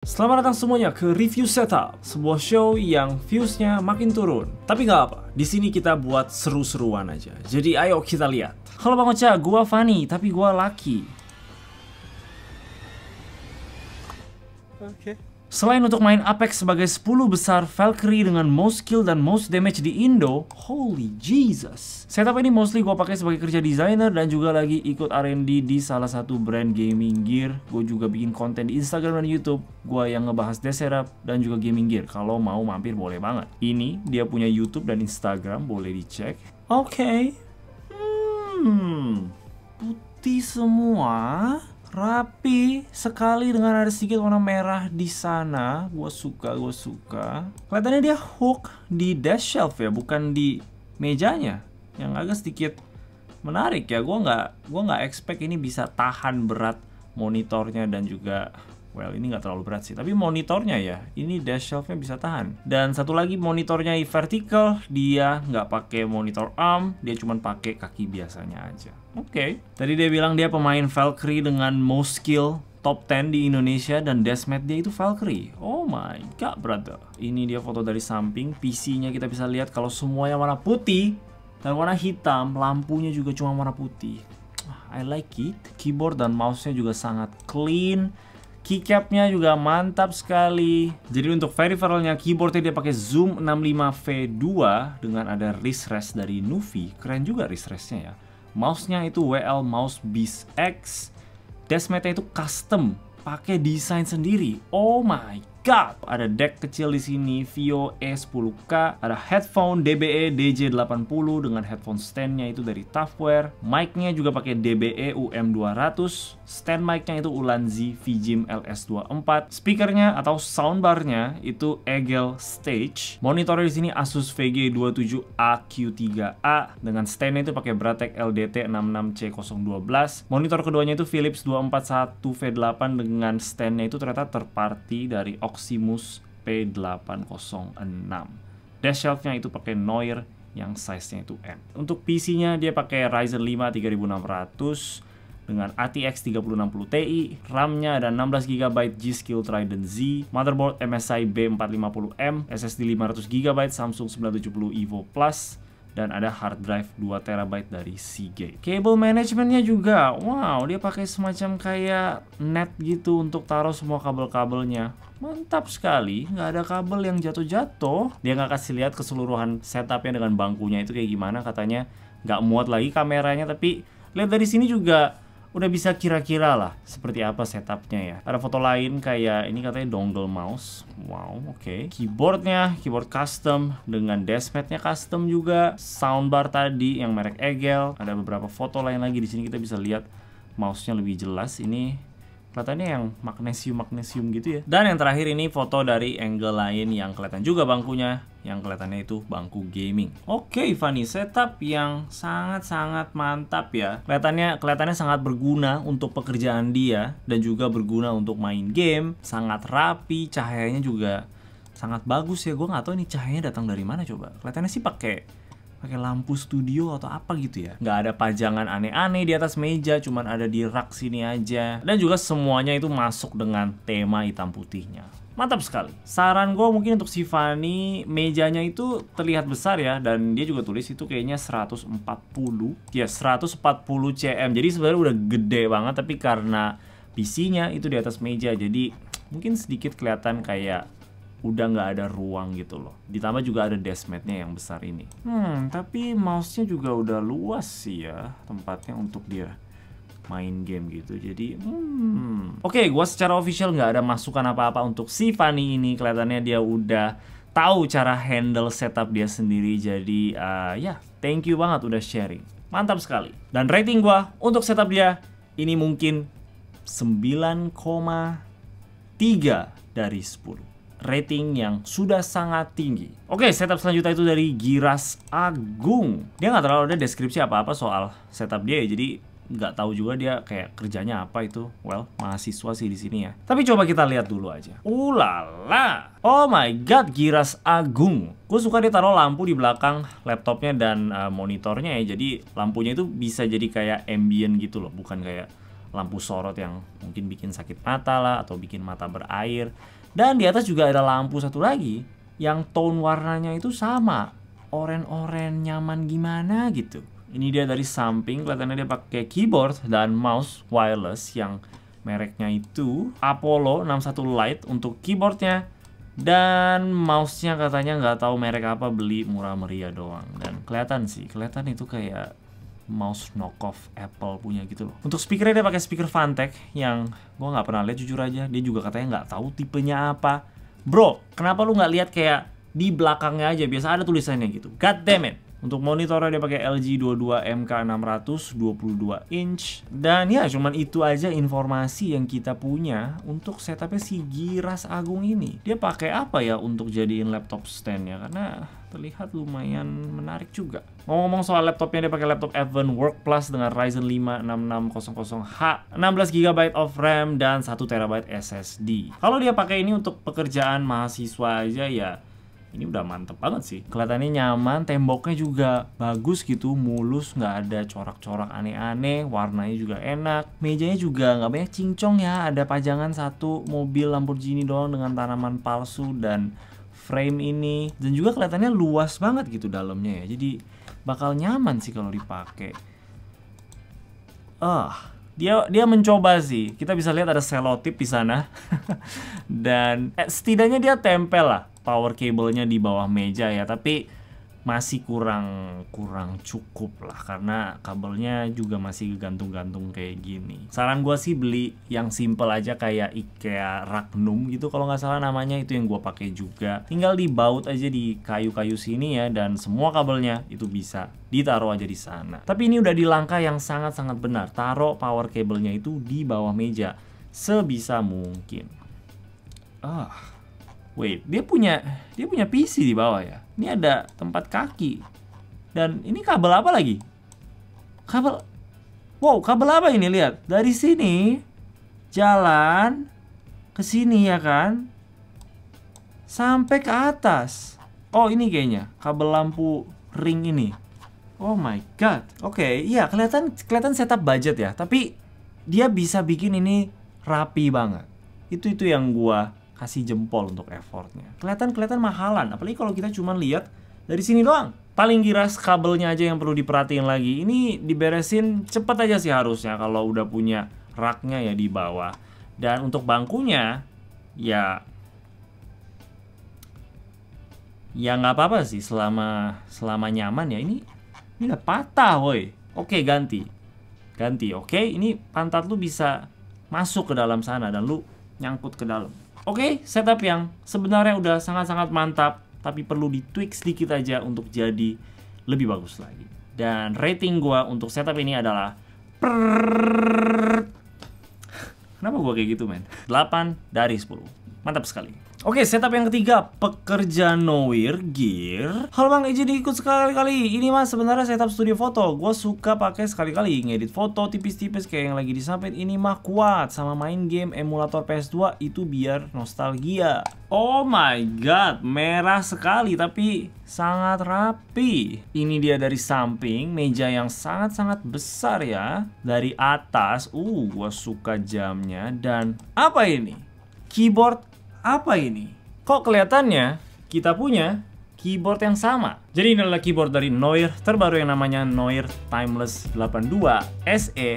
Selamat datang semuanya ke Review Setup, sebuah show yang viewsnya makin turun. Tapi nggak apa, di sini kita buat seru-seruan aja. Jadi ayo kita lihat. Halo Bang Ocha, gua Fanny, tapi gua laki. Oke. Okay. Selain untuk main Apex sebagai 10 besar Valkyrie dengan most kill dan most damage di Indo, holy Jesus. Setup ini mostly gue pakai sebagai kerja desainer dan juga lagi ikut R&D di salah satu brand gaming gear. Gue juga bikin konten di Instagram dan YouTube. Gue yang ngebahas Deserap dan juga gaming gear. Kalau mau mampir boleh banget. Ini dia punya YouTube dan Instagram, boleh dicek. Oke. Okay. Hmm. Putih semua rapi sekali dengan ada sedikit warna merah di sana. Gue suka, gue suka. Kelihatannya dia hook di dash shelf ya, bukan di mejanya. Yang agak sedikit menarik ya. Gue nggak, gue nggak expect ini bisa tahan berat monitornya dan juga Well, ini nggak terlalu berat sih. Tapi monitornya ya, ini dash shelfnya bisa tahan. Dan satu lagi monitornya vertical dia nggak pakai monitor arm, dia cuma pakai kaki biasanya aja. Oke. Okay. Tadi dia bilang dia pemain Valkyrie dengan most skill top 10 di Indonesia dan deathmatch dia itu Valkyrie. Oh my god, brother. Ini dia foto dari samping, PC-nya kita bisa lihat kalau semuanya warna putih dan warna hitam, lampunya juga cuma warna putih. Ah, I like it. Keyboard dan mouse-nya juga sangat clean Keycapnya juga mantap sekali. Jadi untuk peripheralnya keyboardnya dia pakai Zoom 65V2 dengan ada wrist rest dari Nuvi. Keren juga wrist restnya ya. Mouse-nya itu WL Mouse Beast X. Deskmatnya itu custom, pakai desain sendiri. Oh my God, ada deck kecil di sini, Vio E10K, ada headphone DBE DJ80 dengan headphone standnya itu dari Tafware, mic-nya juga pakai DBE UM200, stand mic-nya itu Ulanzi Vjim LS24, speakernya atau soundbarnya itu Egel Stage, Monitor di sini Asus VG27AQ3A dengan standnya itu pakai Bratek LDT66C012, monitor keduanya itu Philips 241V8 dengan standnya itu ternyata terparty dari Oximus P806. Dash shelf itu pakai Noir yang size-nya itu M. Untuk PC-nya dia pakai Ryzen 5 3600 dengan ATX 3060 Ti, RAM-nya ada 16GB G-Skill Trident Z, motherboard MSI B450M, SSD 500GB Samsung 970 EVO Plus, dan ada hard drive 2 terabyte dari Seagate. Cable managementnya juga, wow, dia pakai semacam kayak net gitu untuk taruh semua kabel-kabelnya. Mantap sekali, nggak ada kabel yang jatuh-jatuh. Dia nggak kasih lihat keseluruhan setupnya dengan bangkunya itu kayak gimana katanya. Nggak muat lagi kameranya, tapi lihat dari sini juga udah bisa kira-kira lah seperti apa setupnya ya. Ada foto lain kayak ini katanya dongle mouse. Wow, oke. Okay. Keyboardnya, keyboard custom dengan dashpadnya custom juga. Soundbar tadi yang merek Egel. Ada beberapa foto lain lagi di sini kita bisa lihat mouse-nya lebih jelas. Ini kelihatannya yang magnesium magnesium gitu ya dan yang terakhir ini foto dari angle lain yang kelihatan juga bangkunya yang kelihatannya itu bangku gaming oke okay, Fanny setup yang sangat sangat mantap ya kelihatannya kelihatannya sangat berguna untuk pekerjaan dia dan juga berguna untuk main game sangat rapi cahayanya juga sangat bagus ya gue nggak tahu ini cahayanya datang dari mana coba kelihatannya sih pakai pakai lampu studio atau apa gitu ya nggak ada pajangan aneh-aneh di atas meja cuman ada di rak sini aja dan juga semuanya itu masuk dengan tema hitam putihnya mantap sekali. Saran gue mungkin untuk Sivani, mejanya itu terlihat besar ya, dan dia juga tulis itu kayaknya 140, ya 140 cm. Jadi sebenarnya udah gede banget, tapi karena PC-nya itu di atas meja, jadi mungkin sedikit kelihatan kayak udah nggak ada ruang gitu loh. Ditambah juga ada desmatnya yang besar ini. Hmm, tapi mouse-nya juga udah luas sih ya tempatnya untuk dia main game gitu. Jadi, hmm. Oke, okay, gua secara official nggak ada masukan apa-apa untuk si Fanny ini. Kelihatannya dia udah tahu cara handle setup dia sendiri. Jadi, uh, ya, yeah, thank you banget udah sharing. Mantap sekali. Dan rating gua untuk setup dia ini mungkin 9,3 dari 10 rating yang sudah sangat tinggi. Oke, setup selanjutnya itu dari Giras Agung. Dia nggak terlalu ada deskripsi apa-apa soal setup dia ya, jadi nggak tahu juga dia kayak kerjanya apa itu. Well, mahasiswa sih di sini ya. Tapi coba kita lihat dulu aja. Ulala! Oh my god, Giras Agung. Gue suka dia taruh lampu di belakang laptopnya dan uh, monitornya ya. Jadi lampunya itu bisa jadi kayak ambient gitu loh, bukan kayak lampu sorot yang mungkin bikin sakit mata lah atau bikin mata berair dan di atas juga ada lampu satu lagi yang tone warnanya itu sama, oren-oren nyaman gimana gitu. Ini dia dari samping, kelihatannya dia pakai keyboard dan mouse wireless yang mereknya itu Apollo 61 Lite untuk keyboardnya dan mouse-nya katanya nggak tahu merek apa beli murah meriah doang dan kelihatan sih kelihatan itu kayak mouse knockoff Apple punya gitu loh. Untuk speakernya dia pakai speaker Fantech yang gua nggak pernah lihat jujur aja. Dia juga katanya nggak tahu tipenya apa. Bro, kenapa lu nggak lihat kayak di belakangnya aja biasa ada tulisannya gitu. God damn it. Untuk monitornya dia pakai LG 22MK600 22 inch dan ya cuman itu aja informasi yang kita punya untuk setupnya si Giras Agung ini. Dia pakai apa ya untuk jadiin laptop stand standnya karena terlihat lumayan menarik juga. Ngomong-ngomong soal laptopnya dia pakai laptop Evan Work Plus dengan Ryzen 5 6600H, 16GB of RAM dan 1TB SSD. Kalau dia pakai ini untuk pekerjaan mahasiswa aja ya ini udah mantep banget sih kelihatannya nyaman temboknya juga bagus gitu mulus nggak ada corak-corak aneh-aneh warnanya juga enak mejanya juga nggak banyak cincong ya ada pajangan satu mobil Lamborghini doang dengan tanaman palsu dan frame ini dan juga kelihatannya luas banget gitu dalamnya ya jadi bakal nyaman sih kalau dipakai ah uh, dia dia mencoba sih kita bisa lihat ada selotip di sana dan eh, setidaknya dia tempel lah power cable-nya di bawah meja ya tapi masih kurang kurang cukup lah karena kabelnya juga masih gantung-gantung kayak gini. Saran gue sih beli yang simple aja kayak IKEA Ragnum gitu kalau nggak salah namanya itu yang gue pakai juga. Tinggal dibaut aja di kayu-kayu sini ya dan semua kabelnya itu bisa ditaruh aja di sana. Tapi ini udah di langkah yang sangat-sangat benar. Taruh power kabelnya itu di bawah meja sebisa mungkin. Ah, Wait, dia punya dia punya PC di bawah ya. Ini ada tempat kaki. Dan ini kabel apa lagi? Kabel Wow, kabel apa ini? Lihat. Dari sini jalan ke sini ya kan? Sampai ke atas. Oh, ini kayaknya kabel lampu ring ini. Oh my god. Oke, okay, iya kelihatan kelihatan setup budget ya, tapi dia bisa bikin ini rapi banget. Itu itu yang gua kasih jempol untuk effortnya. Kelihatan-kelihatan mahalan, apalagi kalau kita cuma lihat dari sini doang. Paling giras kabelnya aja yang perlu diperhatiin lagi. Ini diberesin cepat aja sih harusnya kalau udah punya raknya ya di bawah. Dan untuk bangkunya ya ya nggak apa-apa sih selama selama nyaman ya ini ini udah patah woi oke ganti ganti oke ini pantat lu bisa masuk ke dalam sana dan lu nyangkut ke dalam Oke, okay, setup yang sebenarnya udah sangat-sangat mantap, tapi perlu ditweak sedikit aja untuk jadi lebih bagus lagi. Dan rating gua untuk setup ini adalah Kenapa gua kayak gitu, men? 8 dari 10. Mantap sekali. Oke, setup yang ketiga, pekerja nowhere gear. halo Bang Eji ikut sekali-kali. Ini Mas sebenarnya setup studio foto. Gue suka pakai sekali-kali ngedit foto tipis-tipis kayak yang lagi disampaikan ini mah kuat sama main game emulator PS2 itu biar nostalgia. Oh my god, merah sekali tapi sangat rapi. Ini dia dari samping, meja yang sangat-sangat besar ya. Dari atas, uh, gue suka jamnya dan apa ini? Keyboard apa ini? Kok kelihatannya kita punya keyboard yang sama. Jadi ini adalah keyboard dari Noir terbaru yang namanya Noir Timeless 82 SE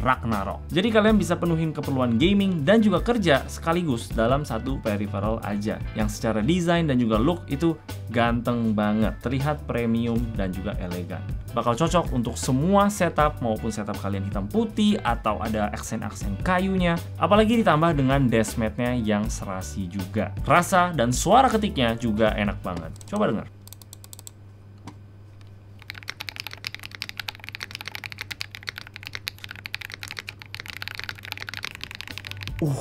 Ragnarok. Jadi kalian bisa penuhin keperluan gaming dan juga kerja sekaligus dalam satu peripheral aja. Yang secara desain dan juga look itu ganteng banget, terlihat premium dan juga elegan. Bakal cocok untuk semua setup maupun setup kalian hitam putih atau ada aksen-aksen kayunya, apalagi ditambah dengan dashmatnya yang serasi juga. Rasa dan suara ketiknya juga enak banget. Coba dengar. Uh,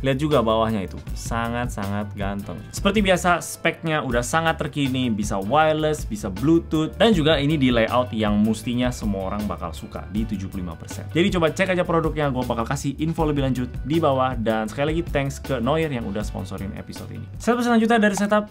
Lihat juga bawahnya itu, sangat-sangat ganteng. Seperti biasa, speknya udah sangat terkini, bisa wireless, bisa bluetooth, dan juga ini di layout yang mestinya semua orang bakal suka di 75%. Jadi coba cek aja produknya, gue bakal kasih info lebih lanjut di bawah, dan sekali lagi thanks ke Noir yang udah sponsorin episode ini. Setup selanjutnya dari setup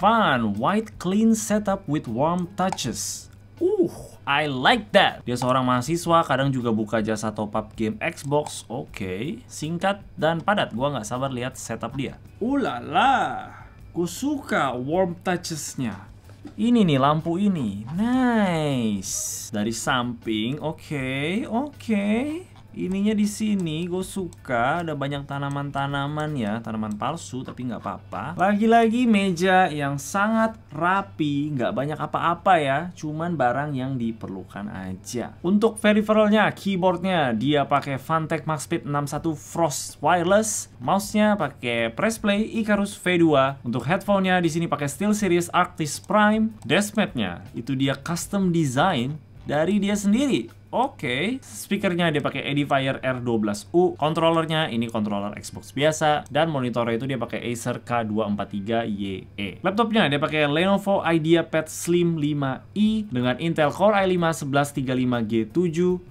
Fun, white clean setup with warm touches. Uh, I like that. Dia seorang mahasiswa, kadang juga buka jasa top up game Xbox. Oke, okay. singkat dan padat. Gua nggak sabar lihat setup dia. Ulala, ku suka warm touchesnya. Ini nih lampu ini, nice. Dari samping, oke, okay, oke. Okay ininya di sini gue suka ada banyak tanaman-tanaman ya tanaman palsu tapi nggak apa-apa lagi-lagi meja yang sangat rapi nggak banyak apa-apa ya cuman barang yang diperlukan aja untuk peripheralnya keyboardnya dia pakai Fantech Maxpeed 61 Frost Wireless mouse-nya pakai Pressplay Icarus V2 untuk headphone-nya di sini pakai Steel Series Arctis Prime dashmat-nya itu dia custom design dari dia sendiri Oke, okay. speakernya dia pakai Edifier R12U, kontrolernya ini controller Xbox biasa, dan monitornya itu dia pakai Acer K243YE. Laptopnya dia pakai Lenovo IdeaPad Slim 5i dengan Intel Core i5-1135G7,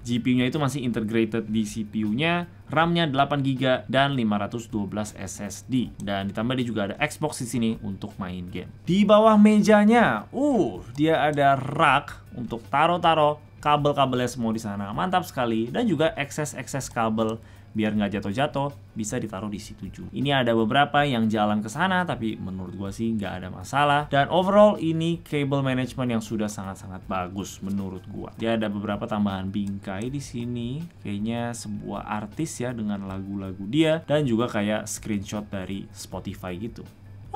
GPU-nya itu masih integrated di CPU-nya, RAM-nya 8GB dan 512 SSD. Dan ditambah dia juga ada Xbox di sini untuk main game. Di bawah mejanya, uh, dia ada rak untuk taro-taro kabel-kabelnya semua di sana mantap sekali dan juga excess-excess kabel biar nggak jatuh-jatuh bisa ditaruh di situ juga. Ini ada beberapa yang jalan ke sana tapi menurut gua sih nggak ada masalah dan overall ini cable management yang sudah sangat-sangat bagus menurut gua. Dia ada beberapa tambahan bingkai di sini kayaknya sebuah artis ya dengan lagu-lagu dia dan juga kayak screenshot dari Spotify gitu.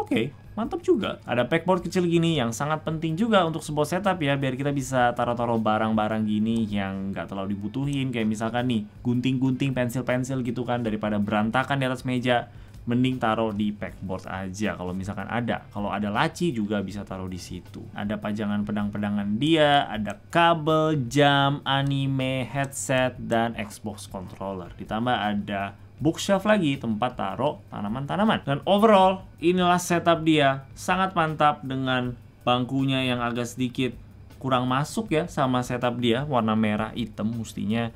Oke, okay, mantap juga. Ada backboard kecil gini yang sangat penting juga untuk sebuah setup ya, biar kita bisa taruh-taruh barang-barang gini yang nggak terlalu dibutuhin. Kayak misalkan nih, gunting-gunting, pensil-pensil gitu kan, daripada berantakan di atas meja. Mending taruh di backboard aja kalau misalkan ada. Kalau ada laci juga bisa taruh di situ. Ada pajangan pedang-pedangan dia, ada kabel, jam, anime, headset, dan Xbox controller. Ditambah ada bookshelf lagi tempat taruh tanaman-tanaman. Dan overall, inilah setup dia. Sangat mantap dengan bangkunya yang agak sedikit kurang masuk ya sama setup dia. Warna merah, hitam, mestinya.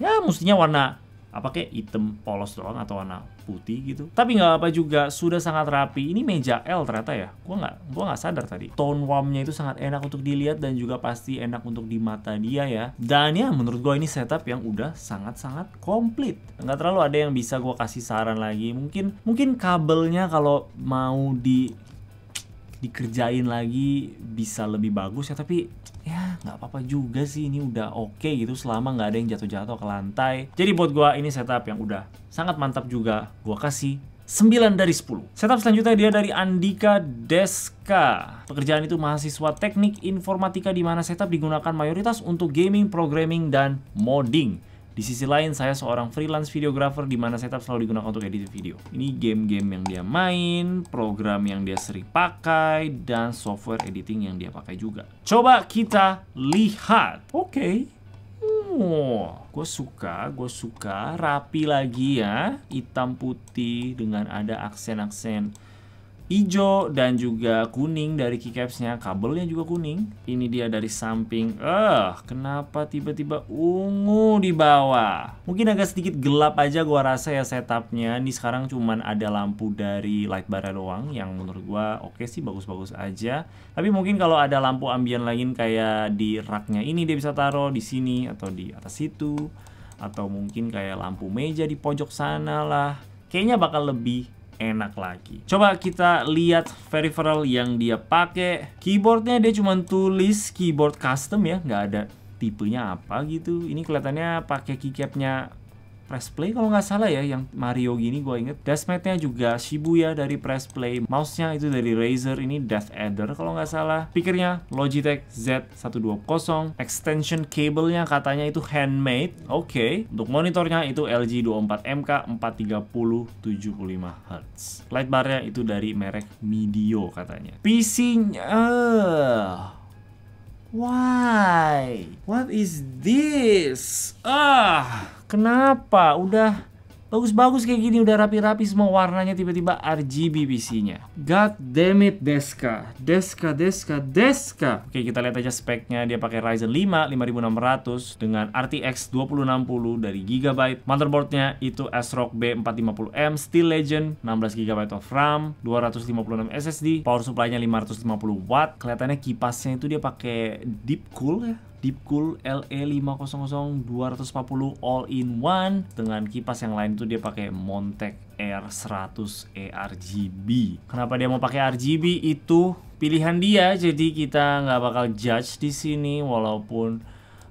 Ya, mestinya warna apa kayak hitam polos doang atau warna putih gitu tapi nggak apa juga sudah sangat rapi ini meja L ternyata ya gua nggak gua nggak sadar tadi tone warmnya itu sangat enak untuk dilihat dan juga pasti enak untuk di mata dia ya dan ya menurut gua ini setup yang udah sangat-sangat komplit nggak terlalu ada yang bisa gua kasih saran lagi mungkin mungkin kabelnya kalau mau di dikerjain lagi bisa lebih bagus ya tapi ya nggak apa-apa juga sih ini udah oke okay gitu selama nggak ada yang jatuh-jatuh ke lantai. Jadi buat gua ini setup yang udah sangat mantap juga. Gua kasih 9 dari 10. Setup selanjutnya dia dari Andika Deska. Pekerjaan itu mahasiswa teknik informatika di mana setup digunakan mayoritas untuk gaming, programming, dan modding. Di sisi lain, saya seorang freelance videographer di mana setup selalu digunakan untuk edit video. Ini game-game yang dia main, program yang dia sering pakai, dan software editing yang dia pakai juga. Coba kita lihat. Oke. Okay. Oh, gue suka, gue suka. Rapi lagi ya. Hitam putih dengan ada aksen-aksen hijau dan juga kuning dari keycapsnya kabelnya juga kuning ini dia dari samping eh uh, kenapa tiba-tiba ungu di bawah mungkin agak sedikit gelap aja gua rasa ya setupnya ini sekarang cuman ada lampu dari light bar doang yang menurut gua oke okay sih bagus-bagus aja tapi mungkin kalau ada lampu ambien lain kayak di raknya ini dia bisa taruh di sini atau di atas situ atau mungkin kayak lampu meja di pojok sana lah kayaknya bakal lebih enak lagi. Coba kita lihat peripheral yang dia pakai. Keyboardnya dia cuma tulis keyboard custom ya, nggak ada tipenya apa gitu. Ini kelihatannya pakai keycapnya Press Play kalau nggak salah ya yang Mario gini gue inget Deskmatnya juga Shibuya dari Press Play Mouse-nya itu dari Razer ini Death Adder kalau nggak salah Pikirnya Logitech Z120 Extension cable-nya katanya itu handmade Oke okay. Untuk monitornya itu LG 24MK 430 75Hz bar nya itu dari merek Midio katanya PC-nya Why? What is this? Ah. Kenapa? Udah bagus-bagus kayak gini, udah rapi-rapi semua warnanya tiba-tiba RGB PC-nya. God damn it Deska, Deska, Deska, Deska. Oke kita lihat aja speknya, dia pakai Ryzen 5 5600 dengan RTX 2060 dari Gigabyte. Motherboardnya itu ASRock B450M Steel Legend, 16GB of RAM, 256 SSD, power supply-nya 550 watt. Kelihatannya kipasnya itu dia pakai deep cool ya Deepcool le 500 240 all all-in-one dengan kipas yang lain tuh dia pakai Montek R100 eRGB. Kenapa dia mau pakai RGB itu pilihan dia jadi kita nggak bakal judge di sini walaupun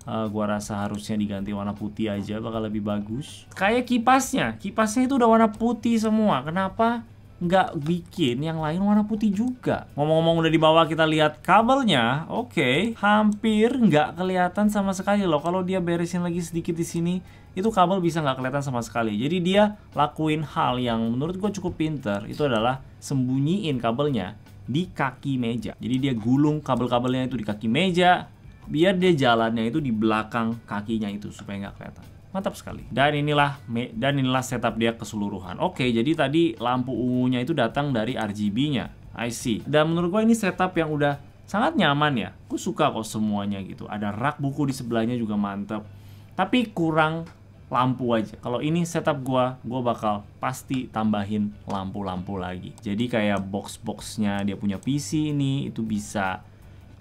uh, gua rasa harusnya diganti warna putih aja bakal lebih bagus. Kayak kipasnya, kipasnya itu udah warna putih semua. Kenapa? nggak bikin yang lain warna putih juga. Ngomong-ngomong udah di bawah kita lihat kabelnya, oke, okay, hampir nggak kelihatan sama sekali loh. Kalau dia beresin lagi sedikit di sini, itu kabel bisa nggak kelihatan sama sekali. Jadi dia lakuin hal yang menurut gue cukup pinter, itu adalah sembunyiin kabelnya di kaki meja. Jadi dia gulung kabel-kabelnya itu di kaki meja, biar dia jalannya itu di belakang kakinya itu supaya nggak kelihatan. Mantap sekali. Dan inilah dan inilah setup dia keseluruhan. Oke, jadi tadi lampu ungunya itu datang dari RGB-nya. I see. Dan menurut gue ini setup yang udah sangat nyaman ya. Gue suka kok semuanya gitu. Ada rak buku di sebelahnya juga mantap Tapi kurang lampu aja. Kalau ini setup gua, gua bakal pasti tambahin lampu-lampu lagi. Jadi kayak box-boxnya dia punya PC ini itu bisa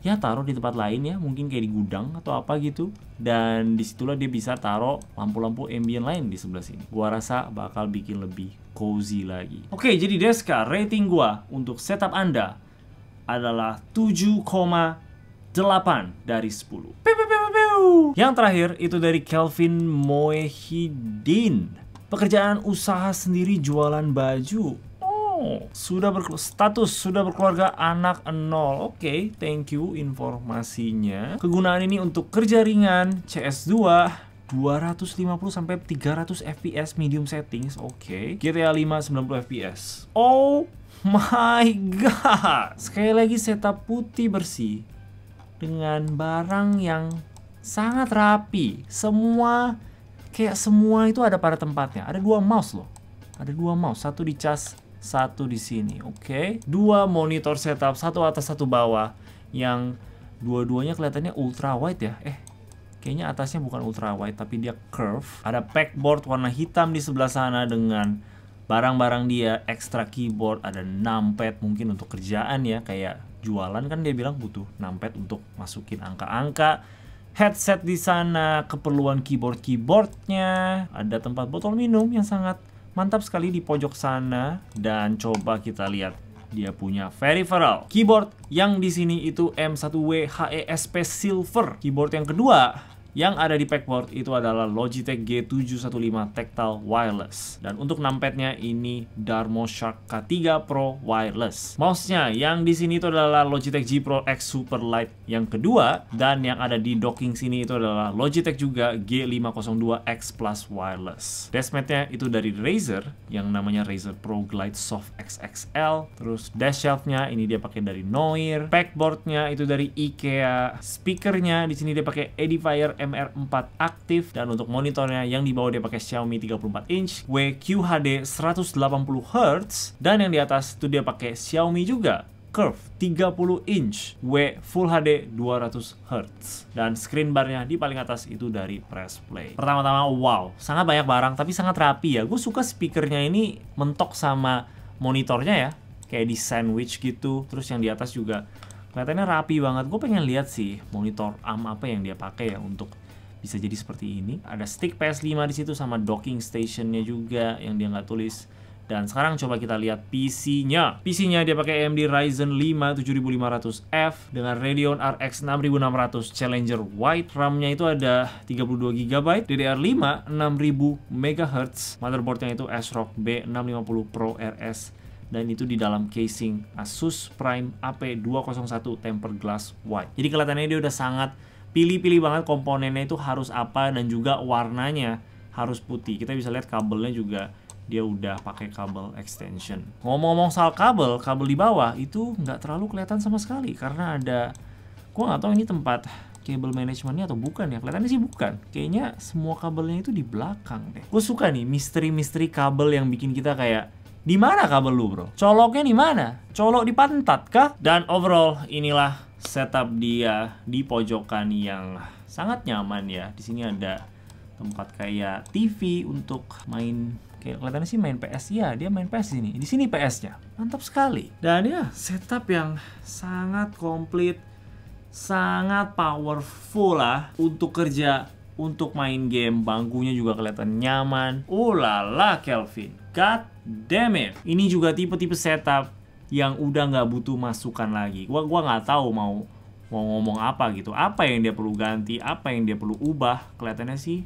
ya taruh di tempat lain ya mungkin kayak di gudang atau apa gitu dan disitulah dia bisa taruh lampu-lampu ambient lain di sebelah sini gua rasa bakal bikin lebih cozy lagi oke jadi Deska rating gua untuk setup anda adalah 7,8 dari 10 yang terakhir itu dari Kelvin Moehidin pekerjaan usaha sendiri jualan baju sudah berstatus sudah berkeluarga anak nol Oke, okay, thank you informasinya. Kegunaan ini untuk kerja ringan, CS2, 250 sampai 300 fps medium settings. Oke. Okay. GTA 5 90 fps. Oh my god. Sekali lagi setup putih bersih dengan barang yang sangat rapi. Semua kayak semua itu ada pada tempatnya. Ada dua mouse loh. Ada dua mouse, satu di cas satu di sini. Oke, okay. dua monitor setup, satu atas satu bawah, yang dua-duanya kelihatannya ultra wide ya. Eh, kayaknya atasnya bukan ultra wide tapi dia curve. Ada backboard warna hitam di sebelah sana dengan barang-barang dia, extra keyboard, ada numpad mungkin untuk kerjaan ya, kayak jualan kan dia bilang butuh numpad untuk masukin angka-angka. Headset di sana, keperluan keyboard-keyboardnya, ada tempat botol minum yang sangat Mantap sekali di pojok sana dan coba kita lihat dia punya peripheral keyboard yang di sini itu M1W HESP Silver. Keyboard yang kedua yang ada di packboard itu adalah Logitech G715 Tactile Wireless. Dan untuk numpadnya ini Darmo Shark K3 Pro Wireless. Mouse-nya yang di sini itu adalah Logitech G Pro X Super Light yang kedua. Dan yang ada di docking sini itu adalah Logitech juga G502X Plus Wireless. Deskmatnya itu dari Razer yang namanya Razer Pro Glide Soft XXL. Terus dash shelf-nya ini dia pakai dari Noir. Packboard-nya itu dari IKEA. Speakernya di sini dia pakai Edifier MR4 aktif dan untuk monitornya yang di bawah dia pakai Xiaomi 34 inch WQHD 180Hz dan yang di atas itu dia pakai Xiaomi juga curve 30 inch W Full HD 200 Hz dan screen barnya di paling atas itu dari Press Play. Pertama-tama wow, sangat banyak barang tapi sangat rapi ya. Gue suka speakernya ini mentok sama monitornya ya, kayak di sandwich gitu. Terus yang di atas juga kelihatannya rapi banget gue pengen lihat sih monitor arm apa yang dia pakai ya untuk bisa jadi seperti ini ada stick PS5 di situ sama docking stationnya juga yang dia nggak tulis dan sekarang coba kita lihat PC-nya. PC-nya dia pakai AMD Ryzen 5 7500F dengan Radeon RX 6600 Challenger White. RAM-nya itu ada 32 GB, DDR5 6000 MHz, motherboard-nya itu ASRock B650 Pro RS dan itu di dalam casing Asus Prime AP201 tempered glass white. Jadi kelihatannya dia udah sangat pilih-pilih banget komponennya itu harus apa dan juga warnanya harus putih. Kita bisa lihat kabelnya juga dia udah pakai kabel extension. Ngomong-ngomong soal kabel, kabel di bawah itu nggak terlalu kelihatan sama sekali karena ada gua nggak tahu ini tempat kabel manajemennya atau bukan ya kelihatannya sih bukan kayaknya semua kabelnya itu di belakang deh gue suka nih misteri-misteri kabel yang bikin kita kayak di mana kabel lu, bro? Coloknya di mana? Colok di pantat kah? Dan overall inilah setup dia di pojokan yang sangat nyaman ya. Di sini ada tempat kayak TV untuk main kayak kelihatannya sih main PS ya dia main PS di sini di sini PS-nya mantap sekali dan ya setup yang sangat komplit sangat powerful lah untuk kerja untuk main game, bangkunya juga kelihatan nyaman. Oh lala Kelvin, god damn it. Ini juga tipe-tipe setup yang udah nggak butuh masukan lagi. Gua gua nggak tahu mau mau ngomong apa gitu. Apa yang dia perlu ganti, apa yang dia perlu ubah, kelihatannya sih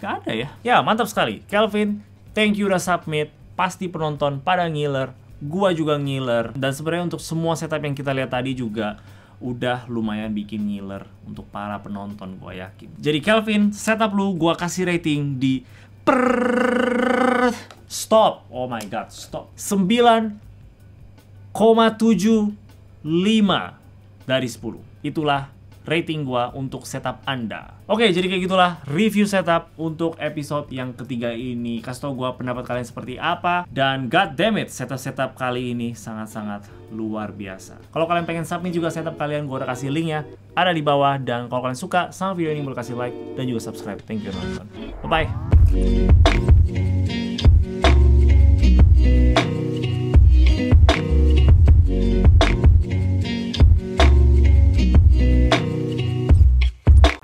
nggak ada ya. Ya mantap sekali, Kelvin. Thank you udah submit. Pasti penonton pada ngiler. Gua juga ngiler. Dan sebenarnya untuk semua setup yang kita lihat tadi juga udah lumayan bikin ngiler untuk para penonton gue yakin. Jadi Kelvin, setup lu gue kasih rating di per stop. Oh my god, stop. 9,75 dari 10. Itulah rating gua untuk setup Anda. Oke, jadi kayak gitulah review setup untuk episode yang ketiga ini. Kasih tau gua pendapat kalian seperti apa dan god damn it, setup-setup kali ini sangat-sangat luar biasa. Kalau kalian pengen submit juga setup kalian, gua udah kasih linknya ada di bawah dan kalau kalian suka sama video ini boleh kasih like dan juga subscribe. Thank you nonton. Bye bye.